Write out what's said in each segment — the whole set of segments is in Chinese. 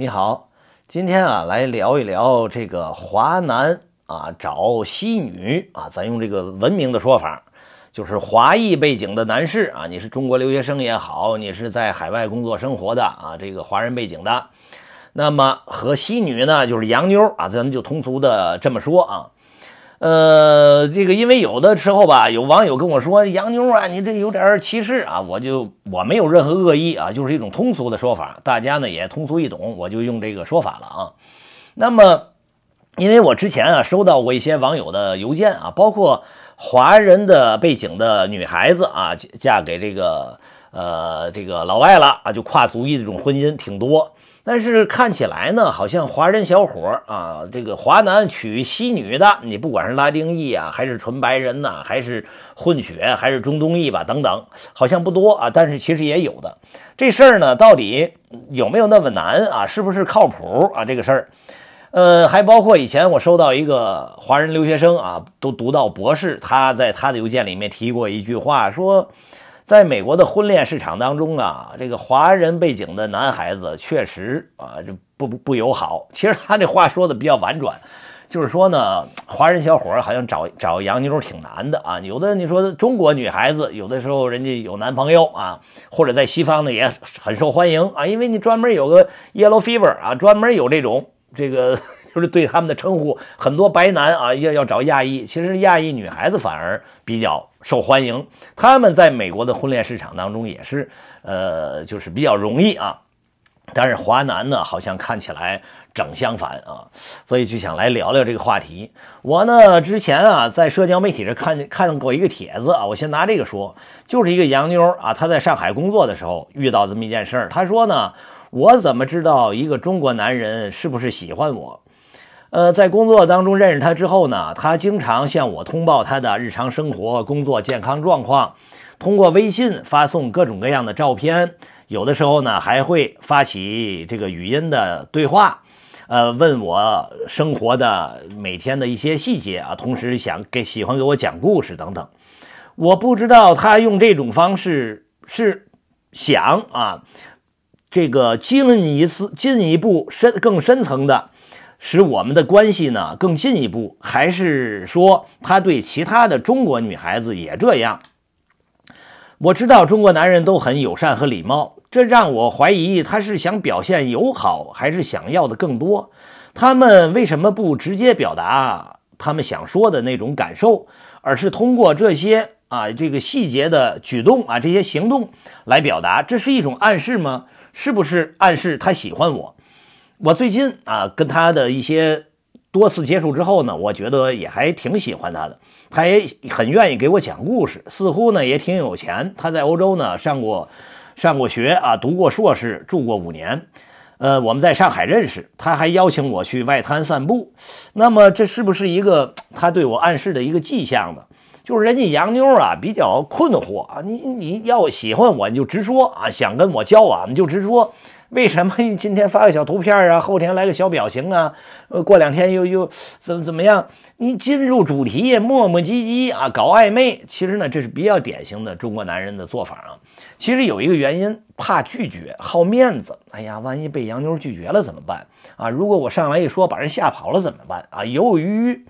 你好，今天啊，来聊一聊这个华南啊，找西女啊，咱用这个文明的说法，就是华裔背景的男士啊，你是中国留学生也好，你是在海外工作生活的啊，这个华人背景的，那么和西女呢，就是洋妞啊，咱们就通俗的这么说啊。呃，这个因为有的时候吧，有网友跟我说“洋妞啊，你这有点歧视啊”，我就我没有任何恶意啊，就是一种通俗的说法，大家呢也通俗易懂，我就用这个说法了啊。那么，因为我之前啊收到过一些网友的邮件啊，包括华人的背景的女孩子啊嫁给这个呃这个老外了啊，就跨族裔这种婚姻挺多。但是看起来呢，好像华人小伙啊，这个华男娶西女的，你不管是拉丁裔啊，还是纯白人呐，还是混血，还是中东裔吧，等等，好像不多啊。但是其实也有的。这事儿呢，到底有没有那么难啊？是不是靠谱啊？这个事儿，呃，还包括以前我收到一个华人留学生啊，都读到博士，他在他的邮件里面提过一句话，说。在美国的婚恋市场当中啊，这个华人背景的男孩子确实啊就不不友好。其实他那话说的比较婉转，就是说呢，华人小伙儿好像找找洋妞挺难的啊。有的你说中国女孩子有的时候人家有男朋友啊，或者在西方呢也很受欢迎啊，因为你专门有个 yellow fever 啊，专门有这种这个。就是对他们的称呼，很多白男啊要要找亚裔，其实亚裔女孩子反而比较受欢迎。他们在美国的婚恋市场当中也是，呃，就是比较容易啊。但是华南呢，好像看起来整相反啊，所以就想来聊聊这个话题。我呢，之前啊在社交媒体上看看过一个帖子啊，我先拿这个说，就是一个洋妞啊，她在上海工作的时候遇到这么一件事儿，她说呢，我怎么知道一个中国男人是不是喜欢我？呃，在工作当中认识他之后呢，他经常向我通报他的日常生活、工作、健康状况，通过微信发送各种各样的照片，有的时候呢还会发起这个语音的对话，呃，问我生活的每天的一些细节啊，同时想给喜欢给我讲故事等等。我不知道他用这种方式是想啊，这个进一次进一步深更深层的。使我们的关系呢更进一步，还是说他对其他的中国女孩子也这样？我知道中国男人都很友善和礼貌，这让我怀疑他是想表现友好，还是想要的更多？他们为什么不直接表达他们想说的那种感受，而是通过这些啊这个细节的举动啊这些行动来表达？这是一种暗示吗？是不是暗示他喜欢我？我最近啊跟他的一些多次接触之后呢，我觉得也还挺喜欢他的，他也很愿意给我讲故事，似乎呢也挺有钱。他在欧洲呢上过上过学啊，读过硕士，住过五年。呃，我们在上海认识，他还邀请我去外滩散步。那么这是不是一个他对我暗示的一个迹象呢？就是人家洋妞啊比较困惑啊，你你要喜欢我你就直说啊，想跟我交往你就直说。为什么你今天发个小图片啊，后天来个小表情啊，呃，过两天又又怎么怎么样？你进入主题磨磨唧唧啊，搞暧昧。其实呢，这是比较典型的中国男人的做法啊。其实有一个原因，怕拒绝，好面子。哎呀，万一被洋妞拒绝了怎么办啊？如果我上来一说把人吓跑了怎么办啊？犹犹豫豫。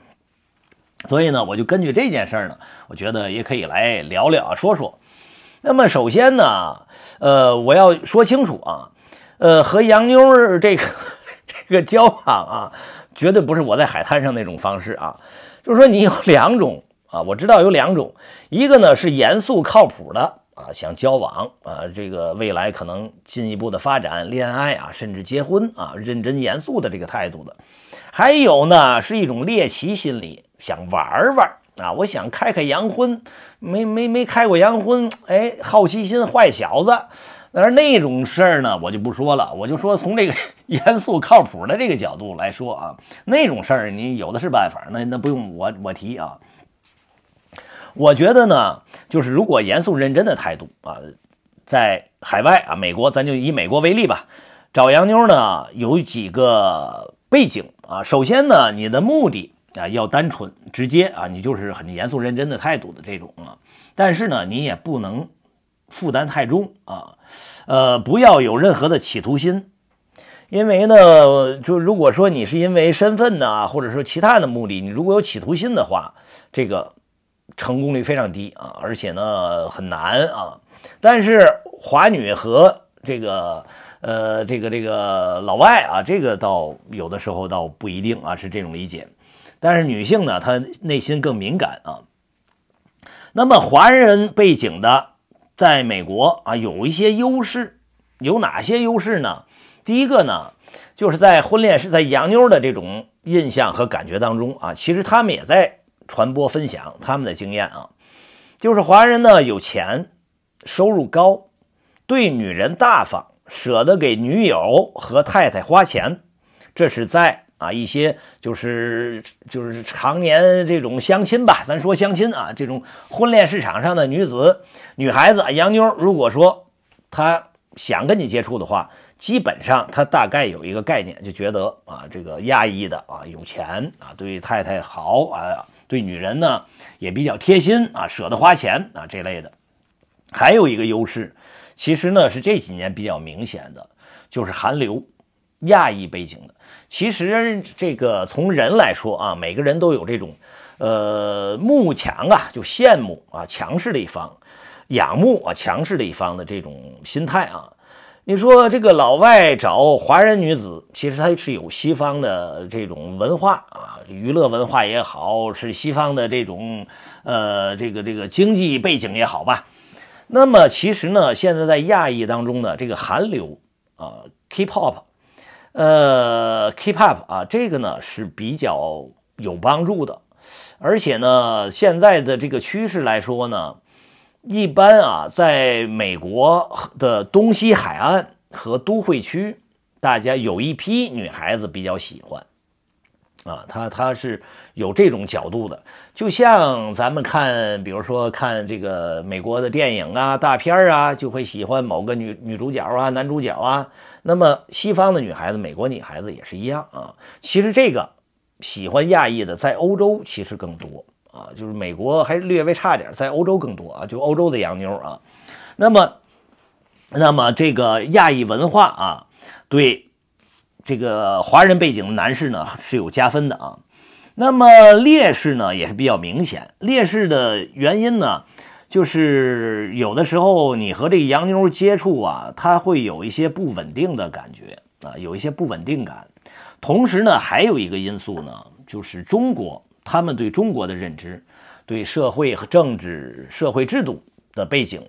所以呢，我就根据这件事呢，我觉得也可以来聊聊说说。那么首先呢，呃，我要说清楚啊。呃，和洋妞儿这个 这个交往啊，绝对不是我在海滩上那种方式啊。就是说，你有两种啊，我知道有两种，一个呢是严肃靠谱的啊，想交往啊，这个未来可能进一步的发展恋爱啊，甚至结婚啊，认真严肃的这个态度的。还有呢，是一种猎奇心理，想玩玩啊，我想开开洋荤，没没没开过洋荤，哎，好奇心坏小子。但是那种事儿呢，我就不说了。我就说从这个 严肃靠谱的这个角度来说啊，那种事儿你有的是办法，那那不用我我提啊。我觉得呢，就是如果严肃认真的态度啊，在海外啊，美国咱就以美国为例吧，找洋妞呢有几个背景啊。首先呢，你的目的啊要单纯直接啊，你就是很严肃认真的态度的这种啊。但是呢，你也不能。负担太重啊，呃，不要有任何的企图心，因为呢，就如果说你是因为身份呢，或者说其他的目的，你如果有企图心的话，这个成功率非常低啊，而且呢很难啊。但是华女和这个呃这个这个老外啊，这个倒有的时候倒不一定啊，是这种理解。但是女性呢，她内心更敏感啊。那么华人背景的。在美国啊，有一些优势，有哪些优势呢？第一个呢，就是在婚恋是在洋妞的这种印象和感觉当中啊，其实他们也在传播分享他们的经验啊，就是华人呢有钱，收入高，对女人大方，舍得给女友和太太花钱，这是在。啊，一些就是就是常年这种相亲吧，咱说相亲啊，这种婚恋市场上的女子、女孩子、洋妞，如果说她想跟你接触的话，基本上她大概有一个概念，就觉得啊，这个亚裔的啊，有钱啊，对太太好啊，对女人呢也比较贴心啊，舍得花钱啊这类的。还有一个优势，其实呢是这几年比较明显的，就是韩流。亚裔背景的，其实这个从人来说啊，每个人都有这种，呃，慕强啊，就羡慕啊，强势的一方，仰慕啊，强势的一方的这种心态啊。你说这个老外找华人女子，其实他是有西方的这种文化啊，娱乐文化也好，是西方的这种，呃，这个这个经济背景也好吧。那么其实呢，现在在亚裔当中呢，这个韩流啊，K-pop。呃，keep up 啊，这个呢是比较有帮助的，而且呢，现在的这个趋势来说呢，一般啊，在美国的东西海岸和都会区，大家有一批女孩子比较喜欢。啊，他他是有这种角度的，就像咱们看，比如说看这个美国的电影啊、大片啊，就会喜欢某个女女主角啊、男主角啊。那么西方的女孩子，美国女孩子也是一样啊。其实这个喜欢亚裔的，在欧洲其实更多啊，就是美国还略微差点，在欧洲更多啊，就欧洲的洋妞啊。那么，那么这个亚裔文化啊，对。这个华人背景的男士呢是有加分的啊，那么劣势呢也是比较明显。劣势的原因呢，就是有的时候你和这洋妞接触啊，他会有一些不稳定的感觉啊，有一些不稳定感。同时呢，还有一个因素呢，就是中国他们对中国的认知，对社会和政治、社会制度的背景。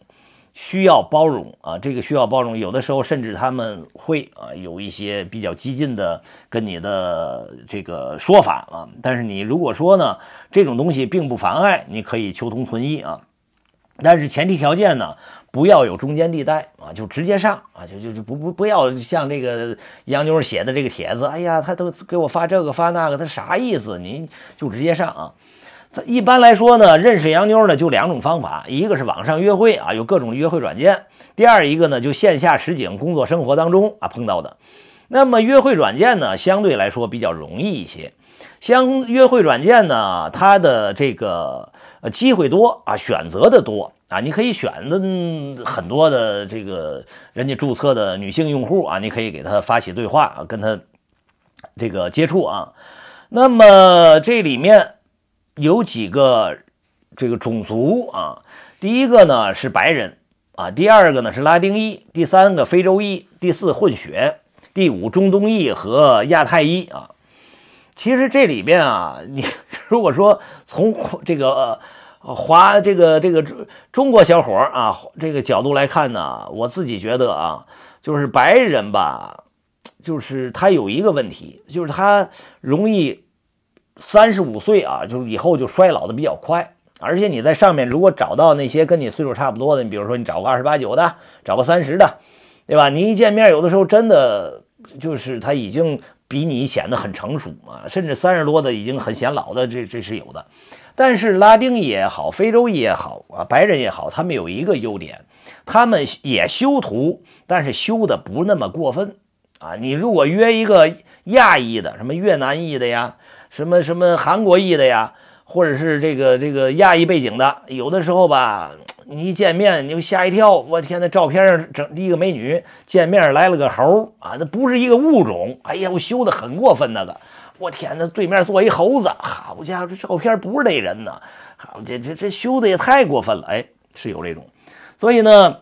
需要包容啊，这个需要包容。有的时候甚至他们会啊有一些比较激进的跟你的这个说法啊，但是你如果说呢，这种东西并不妨碍，你可以求同存异啊。但是前提条件呢，不要有中间地带啊，就直接上啊，就就就不不不要像这个杨妞写的这个帖子，哎呀，他都给我发这个发那个，他啥意思？你就直接上啊。一般来说呢，认识洋妞呢就两种方法，一个是网上约会啊，有各种约会软件；第二一个呢，就线下实景工作生活当中啊碰到的。那么约会软件呢，相对来说比较容易一些。相约会软件呢，它的这个呃机会多啊，选择的多啊，你可以选择很多的这个人家注册的女性用户啊，你可以给她发起对话啊，跟她这个接触啊。那么这里面。有几个这个种族啊？第一个呢是白人啊，第二个呢是拉丁裔，第三个非洲裔，第四混血，第五中东裔和亚太裔啊。其实这里边啊，你如果说从这个呃、华这个这个中国小伙儿啊这个角度来看呢，我自己觉得啊，就是白人吧，就是他有一个问题，就是他容易。三十五岁啊，就以后就衰老的比较快，而且你在上面如果找到那些跟你岁数差不多的，你比如说你找个二十八九的，找个三十的，对吧？你一见面，有的时候真的就是他已经比你显得很成熟啊，甚至三十多的已经很显老的，这这是有的。但是拉丁裔也好，非洲裔也好啊，白人也好，他们有一个优点，他们也修图，但是修的不那么过分啊。你如果约一个亚裔的，什么越南裔的呀？什么什么韩国裔的呀，或者是这个这个亚裔背景的，有的时候吧，你一见面你就吓一跳。我天，那照片上整一个美女，见面来了个猴啊，那不是一个物种。哎呀，我修得很过分那个。我天，那对面坐一猴子，好家伙，这照片不是那人呢，好这这这修的也太过分了。哎，是有这种，所以呢，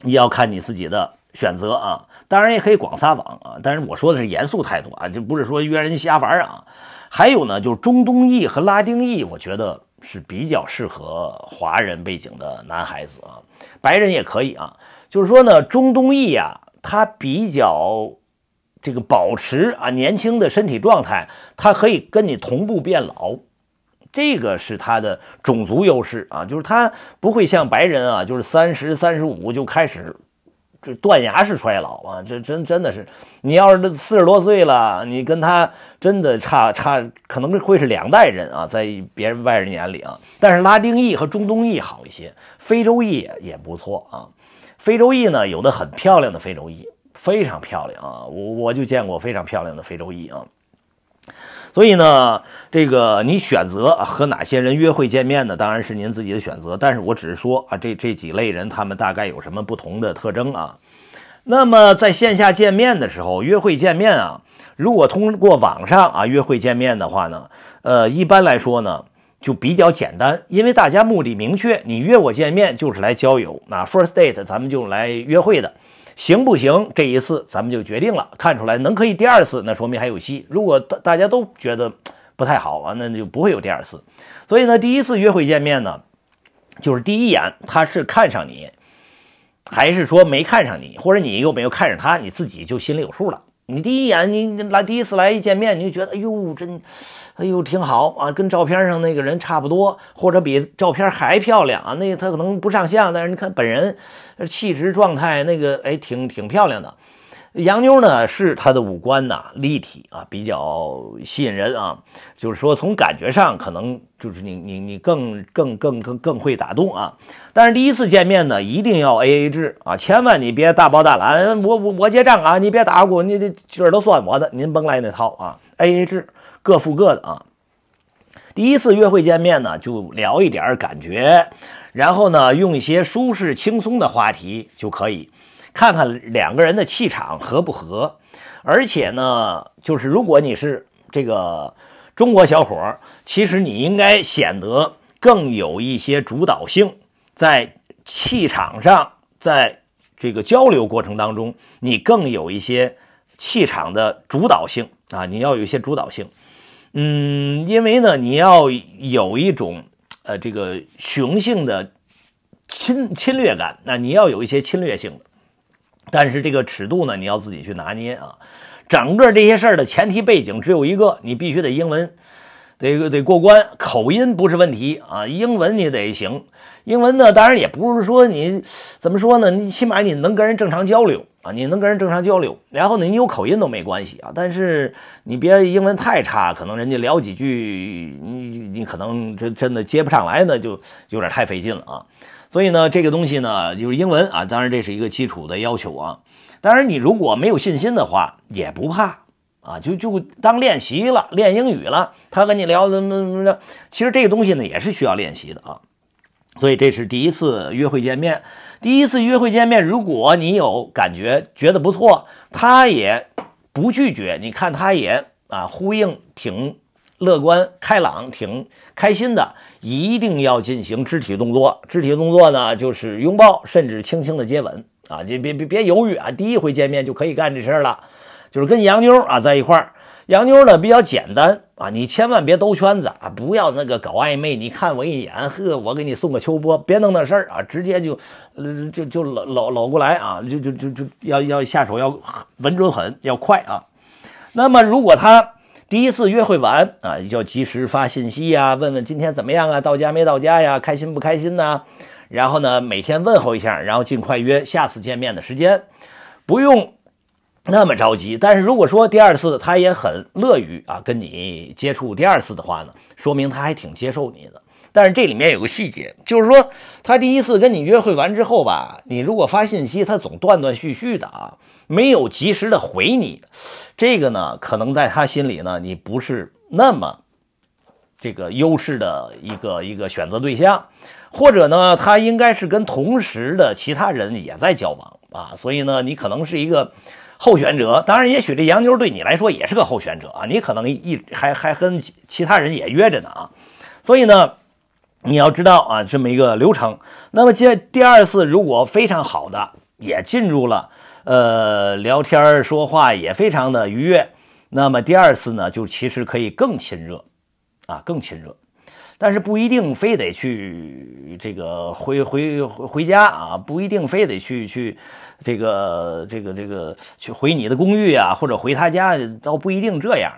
你要看你自己的选择啊。当然也可以广撒网啊，但是我说的是严肃态度啊，就不是说约人瞎玩啊。还有呢，就是中东裔和拉丁裔，我觉得是比较适合华人背景的男孩子啊，白人也可以啊。就是说呢，中东裔呀，他比较这个保持啊年轻的身体状态，他可以跟你同步变老，这个是他的种族优势啊。就是他不会像白人啊，就是三十、三十五就开始。这断崖式衰老啊，这真真的是，你要是四十多岁了，你跟他真的差差，可能会是两代人啊，在别人外人眼里啊。但是拉丁裔和中东裔好一些，非洲裔也不错啊。非洲裔呢，有的很漂亮的非洲裔，非常漂亮啊，我我就见过非常漂亮的非洲裔啊。所以呢，这个你选择和哪些人约会见面呢？当然是您自己的选择。但是我只是说啊，这这几类人他们大概有什么不同的特征啊。那么在线下见面的时候，约会见面啊，如果通过网上啊约会见面的话呢，呃，一般来说呢就比较简单，因为大家目的明确，你约我见面就是来交友那 f i r s t date 咱们就来约会的。行不行？这一次咱们就决定了。看出来能可以第二次，那说明还有戏。如果大大家都觉得不太好啊，那就不会有第二次。所以呢，第一次约会见面呢，就是第一眼他是看上你，还是说没看上你，或者你又没有看上他，你自己就心里有数了。你第一眼，你来第一次来一见面，你就觉得哎呦真，哎呦挺好啊，跟照片上那个人差不多，或者比照片还漂亮啊。那他可能不上相，但是你看本人，气质状态那个哎，挺挺漂亮的。洋妞呢是她的五官呐立体啊比较吸引人啊，就是说从感觉上可能就是你你你更更更更更会打动啊。但是第一次见面呢一定要 A A 制啊，千万你别大包大揽，我我我结账啊，你别打我，你这这儿都算我的，您甭来那套啊，A A 制各付各的啊。第一次约会见面呢就聊一点感觉，然后呢用一些舒适轻松的话题就可以。看看两个人的气场合不合，而且呢，就是如果你是这个中国小伙儿，其实你应该显得更有一些主导性，在气场上，在这个交流过程当中，你更有一些气场的主导性啊，你要有一些主导性，嗯，因为呢，你要有一种呃这个雄性的侵侵略感，那你要有一些侵略性的。但是这个尺度呢，你要自己去拿捏啊。整个这些事儿的前提背景只有一个，你必须得英文得得过关，口音不是问题啊。英文你得行，英文呢当然也不是说你怎么说呢，你起码你能跟人正常交流啊，你能跟人正常交流。然后呢，你有口音都没关系啊，但是你别英文太差，可能人家聊几句，你你可能真真的接不上来，那就有点太费劲了啊。所以呢，这个东西呢，就是英文啊，当然这是一个基础的要求啊。当然，你如果没有信心的话，也不怕啊，就就当练习了，练英语了。他跟你聊怎么怎么着，其实这个东西呢，也是需要练习的啊。所以这是第一次约会见面，第一次约会见面，如果你有感觉觉得不错，他也不拒绝。你看他也啊，呼应挺乐观开朗，挺开心的。一定要进行肢体动作，肢体动作呢，就是拥抱，甚至轻轻的接吻啊！你别别别犹豫啊，第一回见面就可以干这事儿了，就是跟洋妞啊在一块儿。洋妞呢比较简单啊，你千万别兜圈子啊，不要那个搞暧昧。你看我一眼呵，我给你送个秋波，别弄那事儿啊，直接就，就就就搂搂搂过来啊，就就就就要要下手要稳准狠，要快啊。那么如果他。第一次约会完啊，就及时发信息呀，问问今天怎么样啊，到家没到家呀，开心不开心呢？然后呢，每天问候一下，然后尽快约下次见面的时间，不用那么着急。但是如果说第二次他也很乐于啊跟你接触，第二次的话呢，说明他还挺接受你的。但是这里面有个细节，就是说他第一次跟你约会完之后吧，你如果发信息，他总断断续续的啊，没有及时的回你，这个呢，可能在他心里呢，你不是那么这个优势的一个一个选择对象，或者呢，他应该是跟同时的其他人也在交往啊，所以呢，你可能是一个候选者，当然，也许这洋妞对你来说也是个候选者啊，你可能一还还跟其他人也约着呢啊，所以呢。你要知道啊，这么一个流程。那么接第二次，如果非常好的，也进入了，呃，聊天说话也非常的愉悦。那么第二次呢，就其实可以更亲热，啊，更亲热。但是不一定非得去这个回回回家啊，不一定非得去去这个这个这个去回你的公寓啊，或者回他家，倒不一定这样。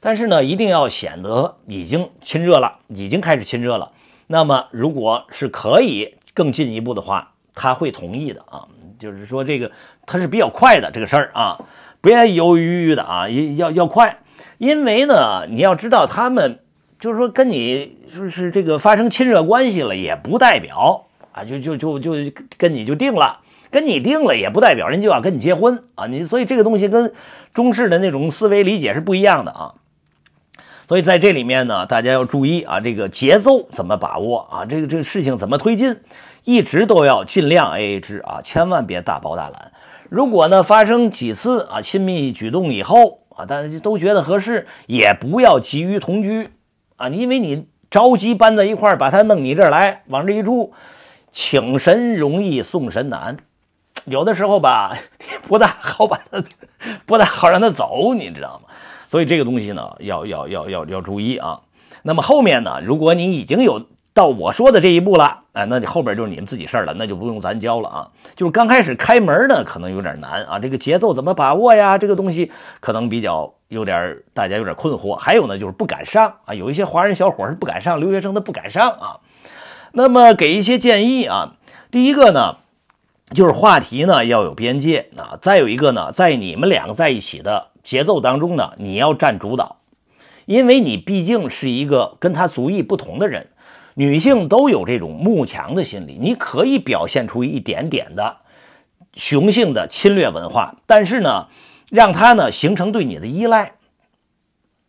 但是呢，一定要显得已经亲热了，已经开始亲热了。那么，如果是可以更进一步的话，他会同意的啊。就是说，这个他是比较快的这个事儿啊，不愿意犹犹豫豫的啊，要要要快。因为呢，你要知道，他们就是说跟你就是这个发生亲热关系了，也不代表啊，就就就就跟你就定了，跟你定了也不代表人就要跟你结婚啊。你所以这个东西跟中式的那种思维理解是不一样的啊。所以在这里面呢，大家要注意啊，这个节奏怎么把握啊？这个这个事情怎么推进？一直都要尽量 AA 制啊，千万别大包大揽。如果呢发生几次啊亲密举动以后啊，大家都觉得合适，也不要急于同居啊，因为你着急搬到一块把他弄你这儿来，往这一住，请神容易送神难，有的时候吧 不大好把他，不大好让他走，你知道吗？所以这个东西呢，要要要要要注意啊。那么后面呢，如果你已经有到我说的这一步了，哎，那你后边就是你们自己事儿了，那就不用咱教了啊。就是刚开始开门呢，可能有点难啊，这个节奏怎么把握呀？这个东西可能比较有点大家有点困惑。还有呢，就是不敢上啊，有一些华人小伙是不敢上，留学生他不敢上啊。那么给一些建议啊，第一个呢，就是话题呢要有边界啊。再有一个呢，在你们两个在一起的。节奏当中呢，你要占主导，因为你毕竟是一个跟他族裔不同的人。女性都有这种慕强的心理，你可以表现出一点点的雄性的侵略文化，但是呢，让他呢形成对你的依赖。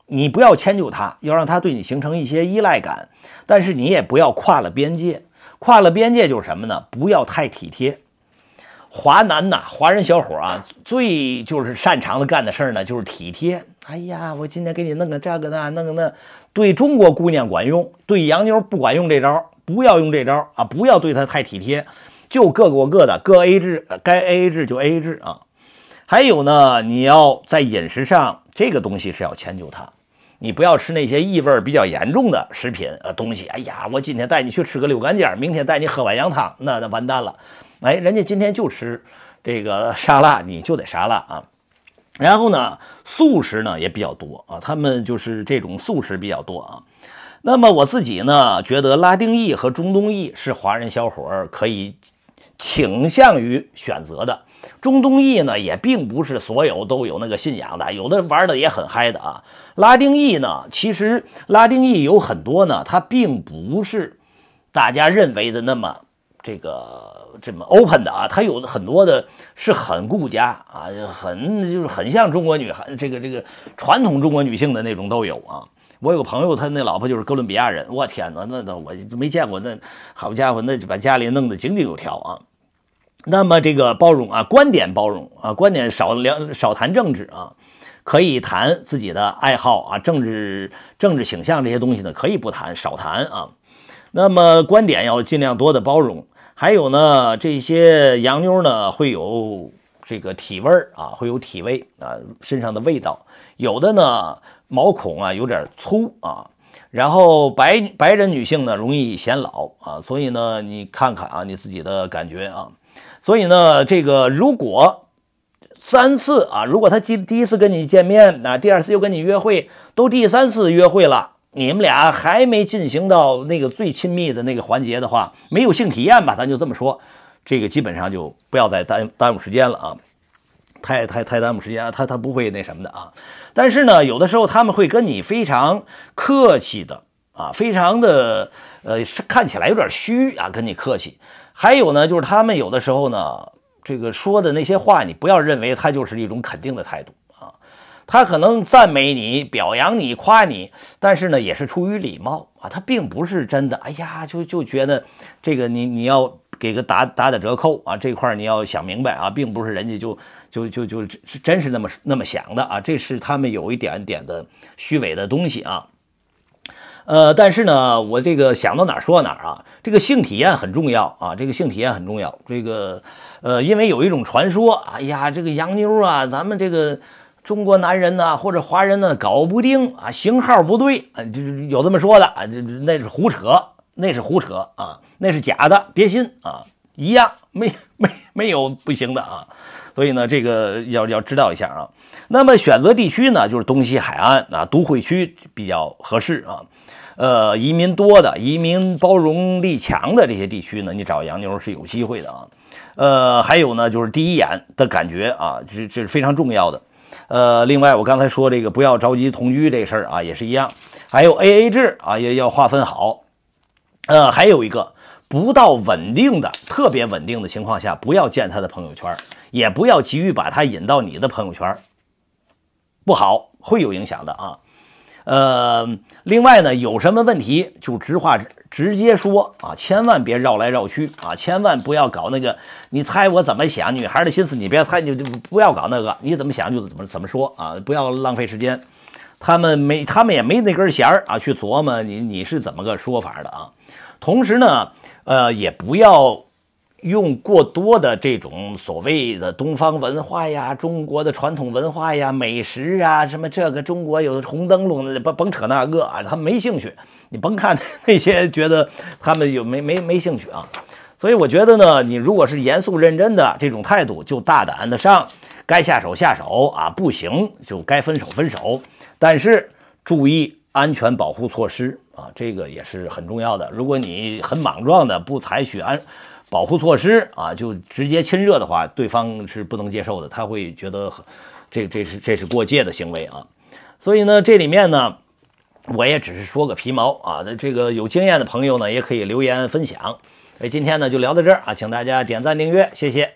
你不要迁就他，要让他对你形成一些依赖感。但是你也不要跨了边界，跨了边界就是什么呢？不要太体贴。华南呐，华人小伙啊，最就是擅长的干的事儿呢，就是体贴。哎呀，我今天给你弄个这个那，弄个那，对中国姑娘管用，对洋妞不管用。这招不要用这招啊，不要对她太体贴，就各过各的，各 A 制，该 AA 制就 AA 制啊。还有呢，你要在饮食上，这个东西是要迁就她，你不要吃那些异味比较严重的食品呃东西。哎呀，我今天带你去吃个溜肝尖，明天带你喝碗羊汤，那那完蛋了。哎，人家今天就吃这个沙拉，你就得沙拉啊。然后呢，素食呢也比较多啊，他们就是这种素食比较多啊。那么我自己呢，觉得拉丁裔和中东裔是华人小伙儿可以倾向于选择的。中东裔呢，也并不是所有都有那个信仰的，有的玩的也很嗨的啊。拉丁裔呢，其实拉丁裔有很多呢，他并不是大家认为的那么这个。这么 open 的啊，他有很多的是很顾家啊，很就是很像中国女孩，这个这个传统中国女性的那种都有啊。我有个朋友，他那老婆就是哥伦比亚人，我天哪，那那我没见过，那好家伙，那就把家里弄得井井有条啊。那么这个包容啊，观点包容啊，观点少聊少谈政治啊，可以谈自己的爱好啊，政治政治倾向这些东西呢，可以不谈，少谈啊。那么观点要尽量多的包容。还有呢，这些洋妞呢会有这个体味儿啊，会有体味啊，身上的味道。有的呢，毛孔啊有点粗啊。然后白白人女性呢容易显老啊，所以呢，你看看啊，你自己的感觉啊。所以呢，这个如果三次啊，如果他第第一次跟你见面，那第二次又跟你约会，都第三次约会了。你们俩还没进行到那个最亲密的那个环节的话，没有性体验吧？咱就这么说，这个基本上就不要再耽耽误时间了啊！太太太耽误时间了，他他不会那什么的啊。但是呢，有的时候他们会跟你非常客气的啊，非常的呃，看起来有点虚啊，跟你客气。还有呢，就是他们有的时候呢，这个说的那些话，你不要认为他就是一种肯定的态度。他可能赞美你、表扬你、夸你，但是呢，也是出于礼貌啊，他并不是真的。哎呀，就就觉得这个你你要给个打打打折扣啊，这块你要想明白啊，并不是人家就就就就真是那么那么想的啊，这是他们有一点点的虚伪的东西啊。呃，但是呢，我这个想到哪儿说到哪儿啊，这个性体验很重要啊，这个性体验很重要。这个呃，因为有一种传说，哎呀，这个洋妞啊，咱们这个。中国男人呢，或者华人呢，搞不定啊，型号不对啊，就是有这么说的啊，就那是胡扯，那是胡扯啊，那是假的，别信啊，一样没没没有不行的啊，所以呢，这个要要知道一下啊。那么选择地区呢，就是东西海岸啊，都会区比较合适啊，呃，移民多的、移民包容力强的这些地区呢，你找洋妞是有机会的啊，呃，还有呢，就是第一眼的感觉啊，这这是非常重要的。呃，另外我刚才说这个不要着急同居这事儿啊，也是一样。还有 A A 制啊，也要划分好。呃，还有一个不到稳定的、特别稳定的情况下，不要见他的朋友圈，也不要急于把他引到你的朋友圈，不好，会有影响的啊。呃，另外呢，有什么问题就直话直接说啊，千万别绕来绕去啊，千万不要搞那个你猜我怎么想，女孩的心思你别猜，就就不要搞那个，你怎么想就怎么怎么说啊，不要浪费时间，他们没，他们也没那根弦儿啊，去琢磨你你是怎么个说法的啊，同时呢，呃，也不要。用过多的这种所谓的东方文化呀、中国的传统文化呀、美食啊，什么这个中国有红灯笼，不甭扯那个啊，他没兴趣。你甭看那些觉得他们有没没 没兴趣啊。所以我觉得呢，你如果是严肃认真的这种态度，就大胆的上，该下手下手啊，不行就该分手分手。但是注意安全保护措施啊，这个也是很重要的。如果你很莽撞的不采取安，保护措施啊，就直接亲热的话，对方是不能接受的，他会觉得这这是这是过界的行为啊。所以呢，这里面呢，我也只是说个皮毛啊。那这个有经验的朋友呢，也可以留言分享。哎，今天呢就聊到这儿啊，请大家点赞订阅，谢谢。